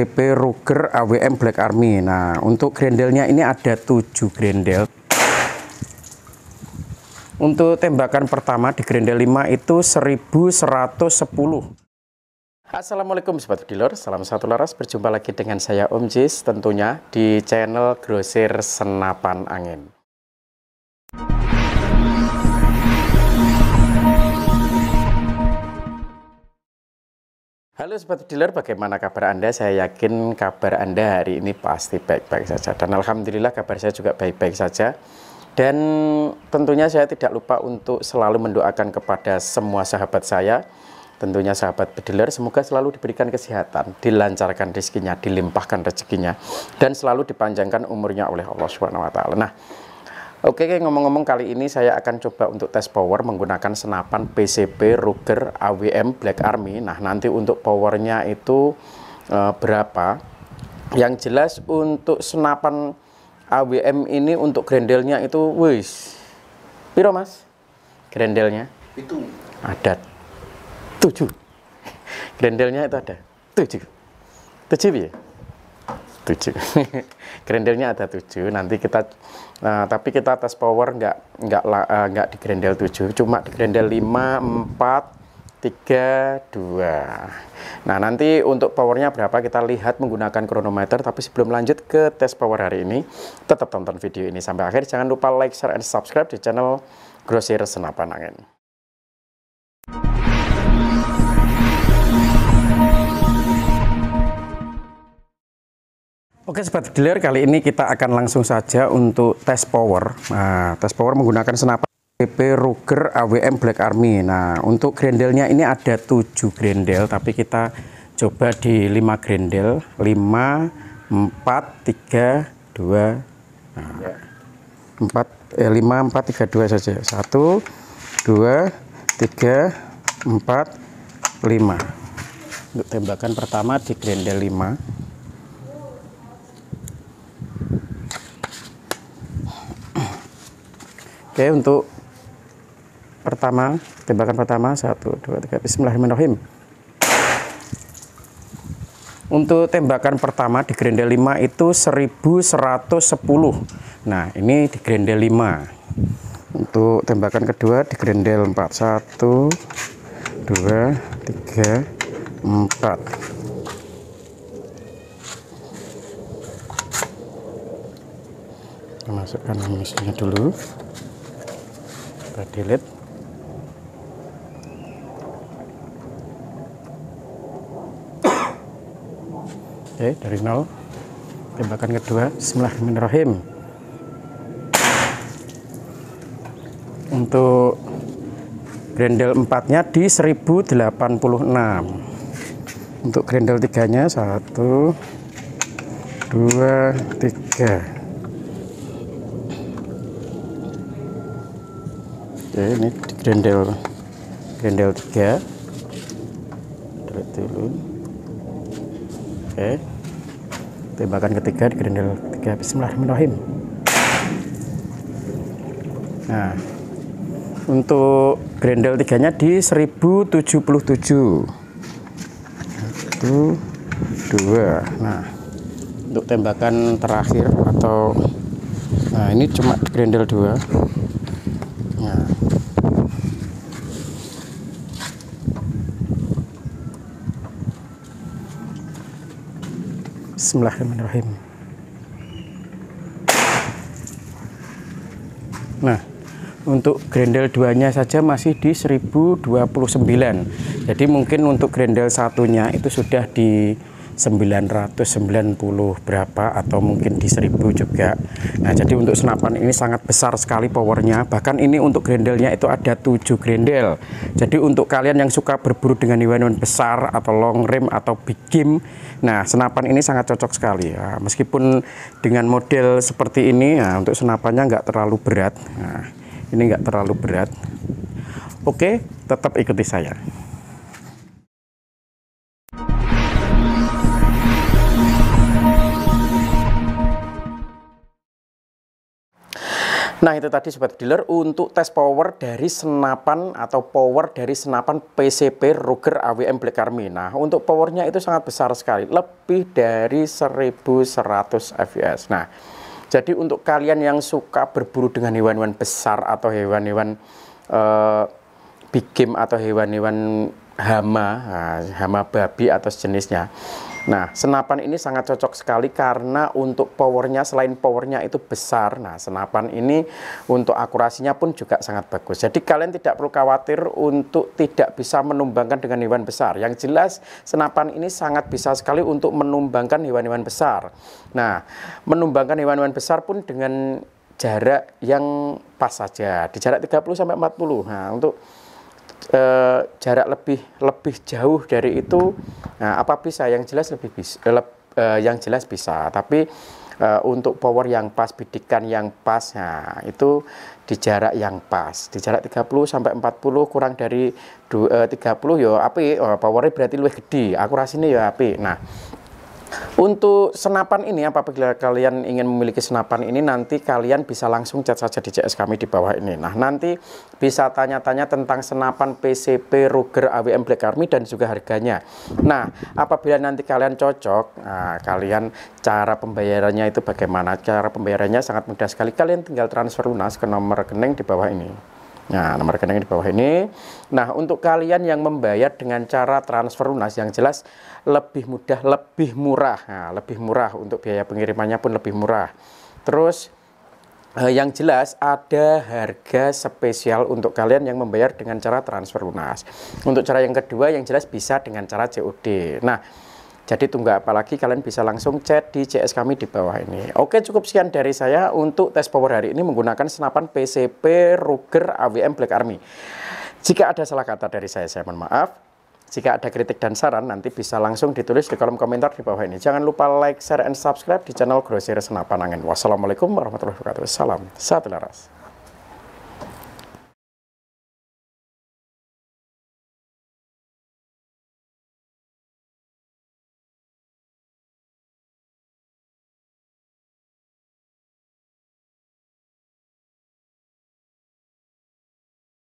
PP Ruger AWM Black Army. Nah, untuk grendelnya ini ada 7 grendel. Untuk tembakan pertama di grendel 5 itu 1110. Assalamualaikum Sobat dealer. salam satu laras, berjumpa lagi dengan saya Om Jis tentunya di channel Grosir Senapan Angin. Halo Sobat Dealer, bagaimana kabar Anda? Saya yakin kabar Anda hari ini pasti baik-baik saja. Dan Alhamdulillah kabar saya juga baik-baik saja. Dan tentunya saya tidak lupa untuk selalu mendoakan kepada semua sahabat saya. Tentunya sahabat pediler semoga selalu diberikan kesehatan, dilancarkan rezekinya, dilimpahkan rezekinya, dan selalu dipanjangkan umurnya oleh Allah Subhanahu wa taala. Nah, Oke, ngomong-ngomong kali ini saya akan coba untuk tes power menggunakan senapan PCP Ruger AWM Black Army. Nah, nanti untuk powernya itu e, berapa? Yang jelas untuk senapan AWM ini untuk grendelnya itu wis. Piro, Mas? Grendelnya? Itu ada tujuh. grendelnya itu ada tujuh. Tujuh ya? tujuh grendelnya ada tujuh nanti kita uh, tapi kita tes power nggak nggak uh, nggak di grendel tujuh cuma di grendel lima empat tiga dua nah nanti untuk powernya berapa kita lihat menggunakan kronometer tapi sebelum lanjut ke tes power hari ini tetap tonton video ini sampai akhir jangan lupa like share and subscribe di channel grosir senapan angin Oke sobat dealer, kali ini kita akan langsung saja untuk tes power. Nah, tes power menggunakan senapan DP Ruger AWM Black Army. Nah, untuk grendelnya ini ada 7 grendel, tapi kita coba di 5 grendel. 5 4 3 2 4 eh, 5 4 3 2 saja. 1 2 3 4 5. Untuk tembakan pertama di grendel 5. Oke, okay, untuk pertama, tembakan pertama satu dua tiga bismillahirrahmanirrahim. Untuk tembakan pertama di grendel 5 itu 1110. Nah, ini di grendel 5. Untuk tembakan kedua di grendel 4 1 2 3 4. Masukkan amisnya dulu kita nah, delete oke dari nol tembakan kedua Bismillahirrahmanirrahim untuk grendel 4 nya di 1086 untuk grendel 3 nya 1 2 3 Oke, ini di grendel grendel 3 tarik dulu oke tembakan ketiga di grendel 3 bismillahirrahmanirrahim nah untuk grendel tiganya di 1077 satu dua nah untuk tembakan terakhir atau nah ini cuma grendel dua Bismillahirrahmanirrahim. Nah, untuk grendel duanya saja masih di 1029. Jadi mungkin untuk grendel satunya itu sudah di 990 berapa atau mungkin di 1000 juga nah jadi untuk senapan ini sangat besar sekali powernya bahkan ini untuk grendelnya itu ada 7 grendel jadi untuk kalian yang suka berburu dengan hewan-hewan besar atau long rim atau big game nah senapan ini sangat cocok sekali ya, meskipun dengan model seperti ini ya, untuk senapannya nggak terlalu berat nah, ini nggak terlalu berat oke tetap ikuti saya Nah itu tadi Sobat Dealer untuk tes power dari senapan atau power dari senapan PCP Ruger AWM Black Army Nah untuk powernya itu sangat besar sekali lebih dari 1100 fps Nah jadi untuk kalian yang suka berburu dengan hewan-hewan besar atau hewan-hewan uh, big game atau hewan-hewan hama nah, hama babi atau sejenisnya Nah, senapan ini sangat cocok sekali karena untuk powernya, selain powernya itu besar, nah senapan ini untuk akurasinya pun juga sangat bagus. Jadi kalian tidak perlu khawatir untuk tidak bisa menumbangkan dengan hewan besar. Yang jelas, senapan ini sangat bisa sekali untuk menumbangkan hewan-hewan besar. Nah, menumbangkan hewan-hewan besar pun dengan jarak yang pas saja, di jarak 30 sampai 40. Nah, untuk e, jarak lebih lebih jauh dari itu nah, apa bisa yang jelas lebih bisa eh, leb, e, yang jelas bisa tapi e, untuk power yang pas bidikan yang pas nah itu di jarak yang pas di jarak 30 sampai 40 kurang dari du, e, 30 yo api oh, powernya berarti lebih gede akurasinya yo api nah untuk senapan ini, apabila kalian ingin memiliki senapan ini, nanti kalian bisa langsung chat saja di CS kami di bawah ini. Nah, nanti bisa tanya-tanya tentang senapan PCP Ruger AWM Black Army dan juga harganya. Nah, apabila nanti kalian cocok, nah, kalian cara pembayarannya itu bagaimana? Cara pembayarannya sangat mudah sekali. Kalian tinggal transfer lunas ke nomor rekening di bawah ini. Nah, nomor rekening di bawah ini. Nah, untuk kalian yang membayar dengan cara transfer lunas yang jelas lebih mudah, lebih murah. Nah, lebih murah untuk biaya pengirimannya pun lebih murah. Terus eh, yang jelas ada harga spesial untuk kalian yang membayar dengan cara transfer lunas. Untuk cara yang kedua yang jelas bisa dengan cara COD. Nah, jadi tunggu apalagi kalian bisa langsung chat di CS kami di bawah ini. Oke cukup sekian dari saya untuk tes power hari ini menggunakan senapan PCP Ruger AWM Black Army. Jika ada salah kata dari saya, saya mohon maaf. Jika ada kritik dan saran, nanti bisa langsung ditulis di kolom komentar di bawah ini. Jangan lupa like, share, and subscribe di channel Grosir Senapan Angin. Wassalamualaikum warahmatullahi wabarakatuh. Salam, satu laras.